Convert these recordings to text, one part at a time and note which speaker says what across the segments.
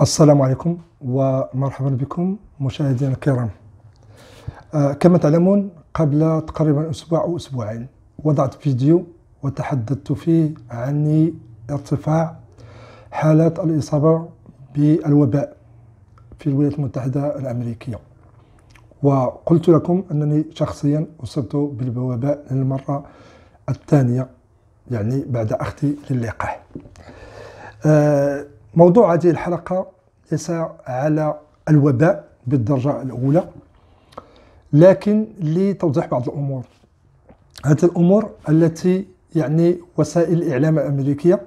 Speaker 1: السلام عليكم ومرحبا بكم مشاهدينا الكرام آه، كما تعلمون قبل تقريبا أسبوع أو أسبوعين وضعت فيديو وتحدثت فيه عن ارتفاع حالات الإصابة بالوباء في الولايات المتحدة الأمريكية وقلت لكم أنني شخصيا أصبت بالوباء للمرة الثانية يعني بعد أخذي للقاح أه موضوع هذه الحلقة ليس على الوباء بالدرجة الأولى لكن لتوضيح بعض الأمور هذه الأمور التي يعني وسائل الإعلام الأمريكية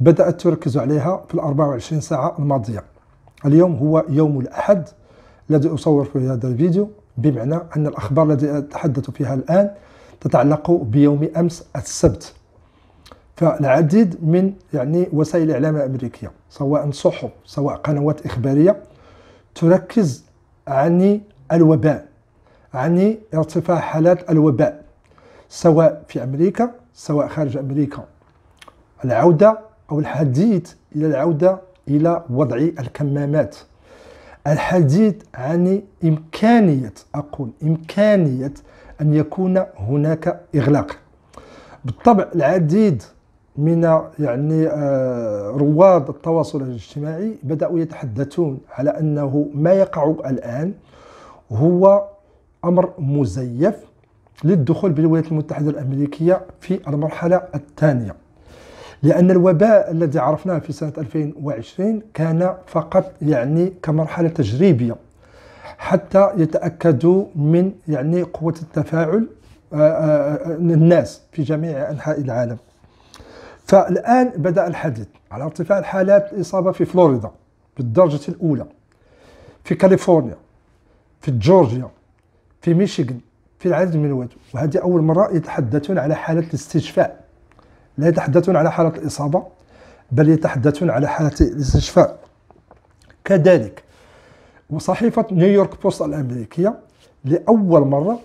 Speaker 1: بدأت تركز عليها في ال 24 ساعة الماضية اليوم هو يوم الأحد الذي أصور في هذا الفيديو بمعنى أن الأخبار التي أتحدث فيها الآن تتعلق بيوم أمس السبت فالعديد من يعني وسائل الإعلام الأمريكية سواء صحف سواء قنوات إخبارية تركز عن الوباء عن ارتفاع حالات الوباء سواء في أمريكا سواء خارج أمريكا العودة أو الحديث إلى العودة إلى وضع الكمامات الحديث عن إمكانية أقول إمكانية أن يكون هناك إغلاق بالطبع العديد من يعني آه، رواد التواصل الاجتماعي بدأوا يتحدثون على أنه ما يقع الآن هو أمر مزيف للدخول بالولايات المتحدة الأمريكية في المرحلة الثانية لأن الوباء الذي عرفناه في سنة 2020 كان فقط يعني كمرحلة تجريبية حتى يتأكدوا من يعني قوة التفاعل آه، آه، الناس في جميع أنحاء العالم فالآن بدأ الحديث على ارتفاع الحالات الإصابة في فلوريدا بالدرجة الأولى في كاليفورنيا في جورجيا في ميشيغان في العديد من الولايات وهذه أول مرة يتحدثون على حالة الاستشفاء لا يتحدثون على حالة الإصابة بل يتحدثون على حالة الاستشفاء كذلك وصحيفة نيويورك بوست الأمريكية لأول مرة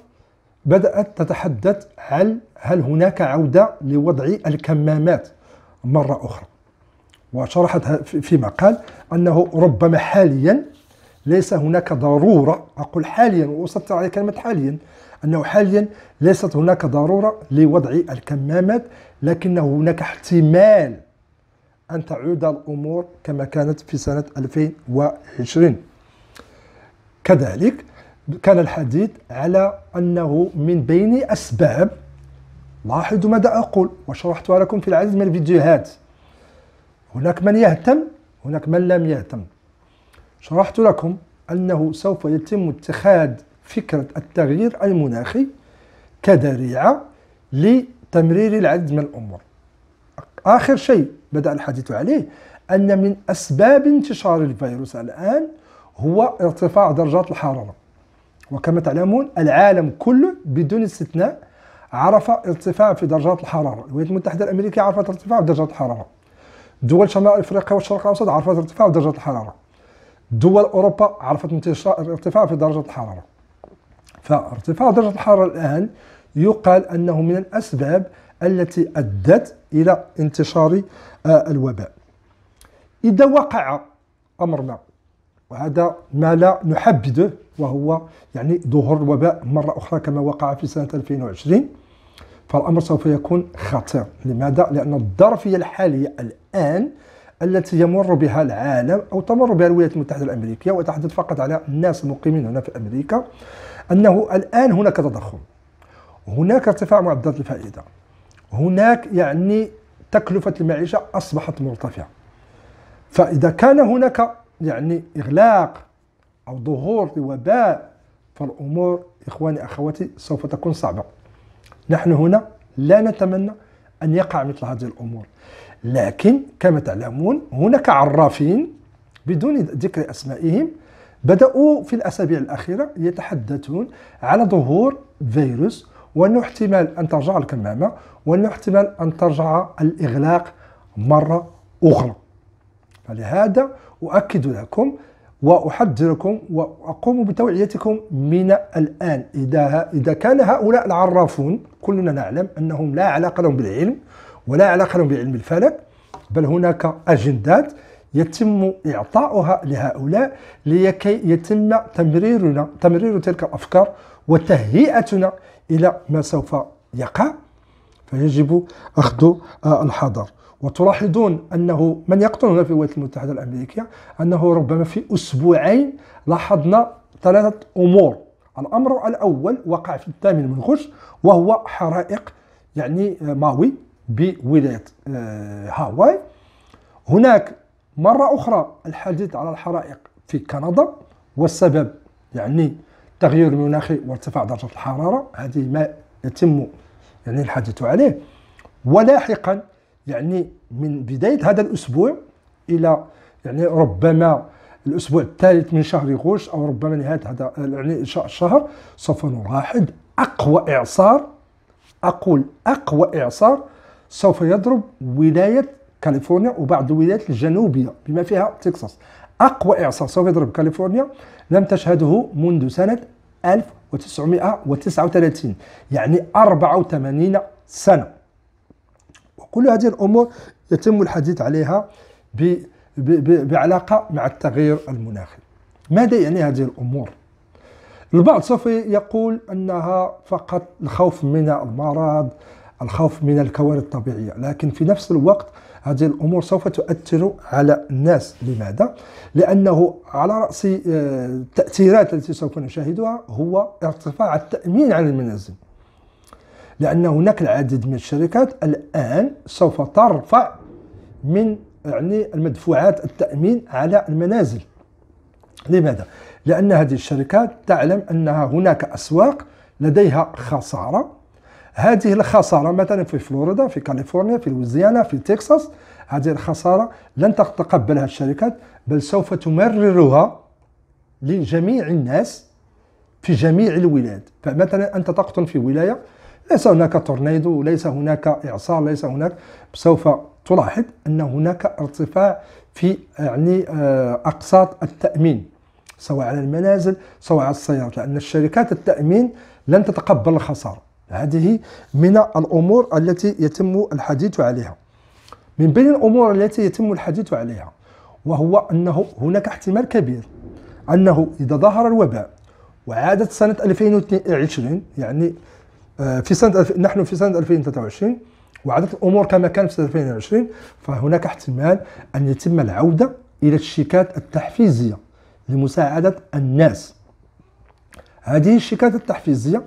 Speaker 1: بدأت تتحدث عن هل هناك عودة لوضع الكمامات مرة أخرى وشرحت في مقال أنه ربما حاليا ليس هناك ضرورة أقول حاليا وأسطر على كلمة حاليا أنه حاليا ليست هناك ضرورة لوضع الكمامات لكن هناك احتمال أن تعود الأمور كما كانت في سنة 2020 كذلك كان الحديث على أنه من بين أسباب لاحظوا ماذا أقول وشرحتها لكم في العديد من الفيديوهات هناك من يهتم هناك من لم يهتم شرحت لكم أنه سوف يتم اتخاذ فكرة التغيير المناخي كذريعة لتمرير العديد من الأمور آخر شيء بدأ الحديث عليه أن من أسباب انتشار الفيروس الآن هو ارتفاع درجات الحرارة وكما تعلمون العالم كله بدون استثناء عرف ارتفاع في درجات الحرارة الولايات المتحدة الأمريكية عرفت ارتفاع في درجات الحرارة دول شمال أفريقيا والشرق الأوسط عرفت ارتفاع في درجات الحرارة دول أوروبا عرفت انتشار ارتفاع في درجة الحرارة فارتفاع درجة الحرارة الآن يقال أنه من الأسباب التي أدت إلى انتشار آه، الوباء إذا وقع أمر ما وهذا ما لا نحبده وهو يعني ظهور الوباء مرة أخرى كما وقع في سنة 2020 فالأمر سوف يكون خطير لماذا؟ لأن الظرفية الحالية الآن التي يمر بها العالم أو تمر بها الولايات المتحدة الأمريكية وتحدث فقط على الناس المقيمين هنا في أمريكا أنه الآن هناك تضخم هناك ارتفاع معدلات الفائدة هناك يعني تكلفة المعيشة أصبحت مرتفعة فإذا كان هناك يعني إغلاق أو ظهور لوباء فالأمور إخواني أخواتي سوف تكون صعبة نحن هنا لا نتمنى أن يقع مثل هذه الأمور لكن كما تعلمون هناك عرافين بدون ذكر أسمائهم بدأوا في الأسابيع الأخيرة يتحدثون على ظهور فيروس وأنه احتمال أن ترجع الكمامة وأنه احتمال أن ترجع الإغلاق مرة أخرى فلهذا أؤكد لكم وأحذركم وأقوم بتوعيتكم من الآن إذا, إذا كان هؤلاء العرافون كلنا نعلم أنهم لا علاقة لهم بالعلم ولا علاقة لهم بعلم الفلك بل هناك أجندات يتم إعطاؤها لهؤلاء لكي يتم تمريرنا تمرير تلك الأفكار وتهيئتنا إلى ما سوف يقع فيجب أخذ الحذر وتلاحظون أنه من يقطن هنا في الولايات المتحدة الأمريكية أنه ربما في أسبوعين لاحظنا ثلاثة أمور الأمر الأول وقع في الثامن من غش وهو حرائق يعني آه، ماوي بولاية آه، هاواي هناك مرة أخرى الحديث على الحرائق في كندا والسبب يعني التغير المناخي وارتفاع درجة الحرارة هذه ما يتم يعني الحديث عليه ولاحقا يعني من بداية هذا الأسبوع إلى يعني ربما الأسبوع الثالث من شهر غوش أو ربما نهاية هذا يعني الشهر سوف نلاحظ أقوى إعصار أقول أقوى إعصار سوف يضرب ولاية كاليفورنيا وبعض الولايات الجنوبية بما فيها تكساس أقوى إعصار سوف يضرب كاليفورنيا لم تشهده منذ سنة 1939 يعني 84 سنة كل هذه الأمور يتم الحديث عليها بعلاقة مع التغيير المناخي ماذا يعني هذه الأمور؟ البعض سوف يقول أنها فقط الخوف من المرض الخوف من الكوارث الطبيعية لكن في نفس الوقت هذه الأمور سوف تؤثر على الناس لماذا؟ لأنه على رأس آه، التأثيرات التي سوف نشاهدها هو ارتفاع التأمين على المنازل لأن هناك العديد من الشركات الآن سوف ترفع من يعني المدفوعات التأمين على المنازل لماذا؟ لأن هذه الشركات تعلم أنها هناك أسواق لديها خسارة هذه الخسارة مثلا في فلوريدا في كاليفورنيا في لويزيانا في تكساس هذه الخسارة لن تتقبلها الشركات بل سوف تمررها لجميع الناس في جميع الولايات فمثلا أنت تقطن في ولاية ليس هناك تورنيدو ليس هناك إعصار ليس هناك سوف تلاحظ أن هناك ارتفاع في يعني آه، أقساط التأمين سواء على المنازل سواء على السيارات لأن الشركات التأمين لن تتقبل الخسارة هذه من الأمور التي يتم الحديث عليها من بين الأمور التي يتم الحديث عليها وهو أنه هناك احتمال كبير أنه إذا ظهر الوباء وعادت سنة 2022 يعني آه، في سنه نحن في سنه 2023 وعادت الامور كما كانت في 2020 فهناك احتمال ان يتم العوده الى الشيكات التحفيزيه لمساعده الناس هذه الشيكات التحفيزيه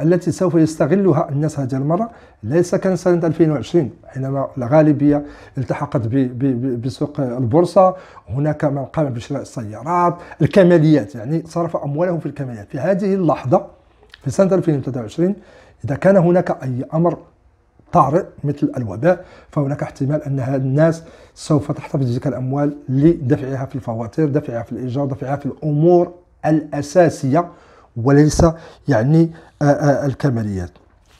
Speaker 1: التي سوف يستغلها الناس هذه المره ليس كان سنه 2020 حينما الغالبيه التحقت بسوق البورصه هناك من قام بشراء السيارات الكماليات يعني صرف امواله في الكماليات في هذه اللحظه في سنه 2023 إذا كان هناك أي أمر طارئ مثل الوباء فهناك احتمال أن الناس سوف تحتفظ بتلك الأموال لدفعها في الفواتير دفعها في الإيجار دفعها في الأمور الأساسية وليس يعني آه، آه، الكماليات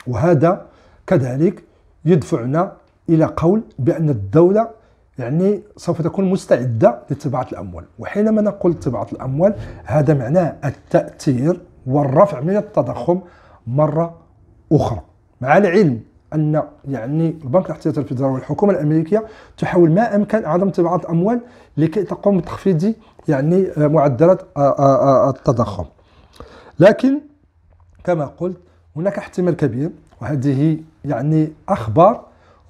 Speaker 1: وهذا كذلك يدفعنا إلى قول بأن الدولة يعني سوف تكون مستعدة لطباعة الأموال وحينما نقول طباعة الأموال هذا معناه التأثير والرفع من التضخم مرة أخرى مع العلم أن يعني البنك الاحتياطي الفيدرالي والحكومة الأمريكية تحاول ما أمكن عدم طباعة الأموال لكي تقوم بتخفيض يعني معدلات آه، آه، آه، التضخم لكن كما قلت هناك احتمال كبير وهذه يعني أخبار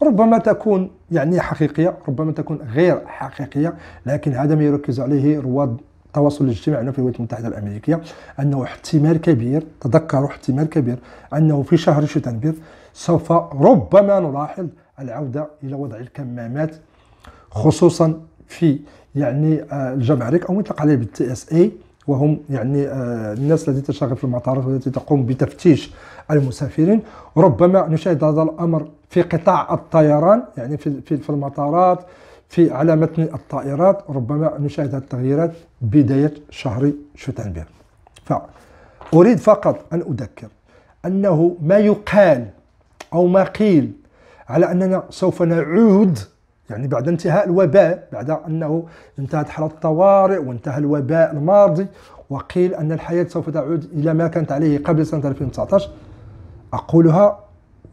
Speaker 1: ربما تكون يعني حقيقية ربما تكون غير حقيقية لكن هذا ما يركز عليه رواد التواصل الاجتماعي هنا في الولايات المتحده الامريكيه انه احتمال كبير تذكروا احتمال كبير انه في شهر شتنبر سوف ربما نلاحظ العوده الى وضع الكمامات خصوصا في يعني آه، الجمارك او يطلق عليه بالتي اس اي وهم يعني آه، الناس التي تشتغل في المطارات والتي تقوم بتفتيش المسافرين ربما نشاهد هذا الامر في قطاع الطيران يعني في المطارات في على متن الطائرات ربما نشاهد التغييرات بداية شهر شتنبر فأريد فقط أن أذكر أنه ما يقال أو ما قيل على أننا سوف نعود يعني بعد انتهاء الوباء بعد أنه انتهت حالة الطوارئ وانتهى الوباء الماضي وقيل أن الحياة سوف تعود إلى ما كانت عليه قبل سنة 2019 أقولها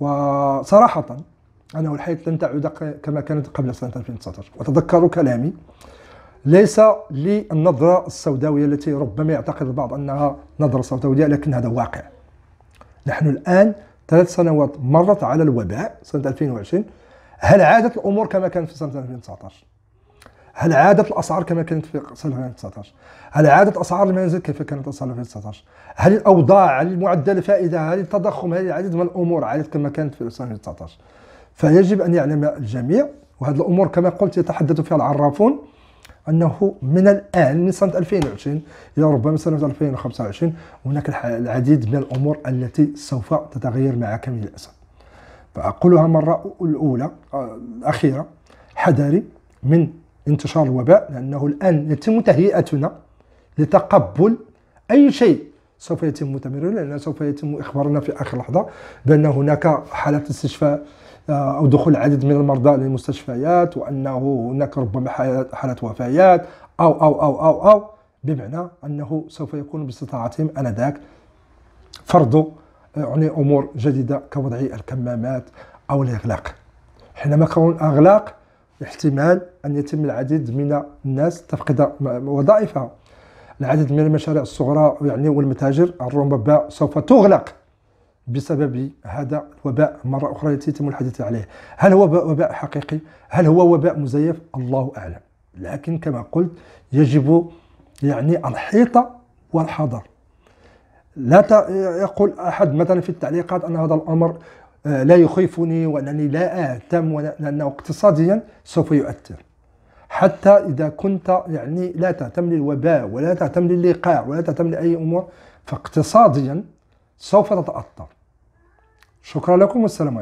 Speaker 1: وصراحة أنه الحياة لن تعود كما كانت قبل سنة 2019 وتذكروا كلامي ليس للنظرة السوداوية التي ربما يعتقد البعض أنها نظرة سوداوية لكن هذا واقع نحن الآن ثلاث سنوات مرت على الوباء سنة 2020 هل عادت الأمور كما كانت في سنة 2019 هل عادت الأسعار كما كانت في سنة 2019 هل عادت أسعار المنازل كيف كانت في سنة 2019 هل الأوضاع هل معدل الفائدة هل التضخم هل العديد من الأمور عادت كما كانت في سنة 2019 فيجب أن يعلم الجميع وهذه الأمور كما قلت يتحدث فيها العرافون أنه من الآن من سنة 2020 إلى ربما سنة 2025 هناك العديد من الأمور التي سوف تتغير معك من الأسف فأقولها مرة الأولى آه، الأخيرة حذري من انتشار الوباء لأنه الآن يتم تهيئتنا لتقبل أي شيء سوف يتم تمريره لأنه سوف يتم إخبارنا في آخر لحظة بأن هناك حالة استشفاء أو دخول عدد من المرضى للمستشفيات وأنه هناك ربما حالات وفيات أو أو أو أو أو بمعنى أنه سوف يكون باستطاعتهم آنذاك فرض آه، يعني أمور جديدة كوضع الكمامات أو الإغلاق حينما كون أغلاق احتمال أن يتم العديد من الناس تفقد وظائفها العديد من المشاريع الصغرى يعني والمتاجر ربما سوف تغلق بسبب هذا الوباء مرة أخرى التي يتم الحديث عليه هل هو وباء حقيقي؟ هل هو وباء مزيف؟ الله أعلم لكن كما قلت يجب يعني الحيطة والحذر لا يقول أحد مثلا في التعليقات أن هذا الأمر آه، لا يخيفني وأنني لا أهتم لأنه اقتصاديا سوف يؤثر حتى إذا كنت يعني لا تهتم للوباء ولا تهتم للقاع ولا تهتم لأي أمور فاقتصاديا سوف تتأثر شكرا لكم والسلام عليكم